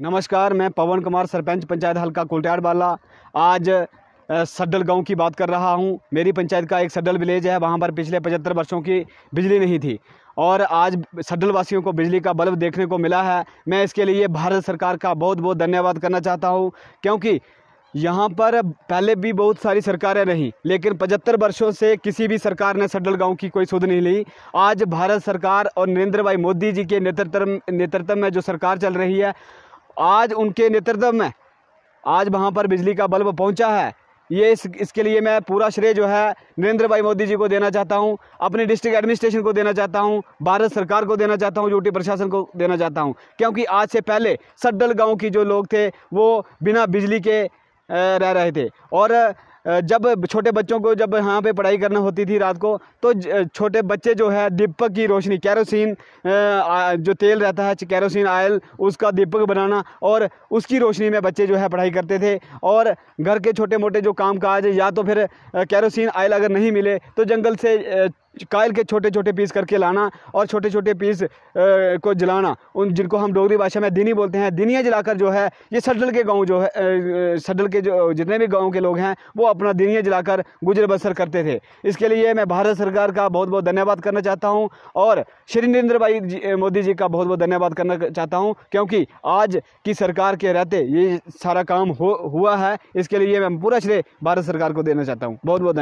नमस्कार मैं पवन कुमार सरपंच पंचायत हल्का कोलटाड़ वाला आज सड्डल गांव की बात कर रहा हूं मेरी पंचायत का एक सड्डल विलेज है वहां पर पिछले पचहत्तर वर्षों की बिजली नहीं थी और आज सड्डल वासियों को बिजली का बल्ब देखने को मिला है मैं इसके लिए भारत सरकार का बहुत बहुत धन्यवाद करना चाहता हूँ क्योंकि यहाँ पर पहले भी बहुत सारी सरकारें रहीं लेकिन पचहत्तर वर्षों से किसी भी सरकार ने सड्डल गांव की कोई सुध नहीं ली आज भारत सरकार और नरेंद्र भाई मोदी जी के नेतृत्व नेतृत्व में जो सरकार चल रही है आज उनके नेतृत्व में आज वहाँ पर बिजली का बल्ब पहुँचा है ये इस इसके लिए मैं पूरा श्रेय जो है नरेंद्र भाई मोदी जी को देना चाहता हूँ अपने डिस्ट्रिक्ट एडमिनिस्ट्रेशन को देना चाहता हूँ भारत सरकार को देना चाहता हूँ यूटी प्रशासन को देना चाहता हूँ क्योंकि आज से पहले सड्डल गांव की जो लोग थे वो बिना बिजली के रह रहे थे और जब छोटे बच्चों को जब यहाँ पे पढ़ाई करना होती थी रात को तो छोटे बच्चे जो है दीपक की रोशनी कैरोसिन जो तेल रहता है कैरोसिन आयल उसका दीपक बनाना और उसकी रोशनी में बच्चे जो है पढ़ाई करते थे और घर के छोटे मोटे जो काम काज या तो फिर कैरोसिन आयल अगर नहीं मिले तो जंगल से कायल के छोटे छोटे पीस करके लाना और छोटे छोटे पीस को जलाना उन जिनको हम डोगरी भाषा में दिनी बोलते हैं दिनिया जलाकर जो है ये सडल के गांव जो है सडल के जो जितने भी गांव के लोग हैं वो अपना दिनिया जलाकर गुजर बसर करते थे इसके लिए मैं भारत सरकार का बहुत बहुत धन्यवाद करना चाहता हूँ और श्री नरेंद्र भाई मोदी जी का बहुत बहुत धन्यवाद करना चाहता हूँ क्योंकि आज की सरकार के रहते ये सारा काम हो हुआ है इसके लिए मैं पूरा श्रेय भारत सरकार को देना चाहता हूँ बहुत बहुत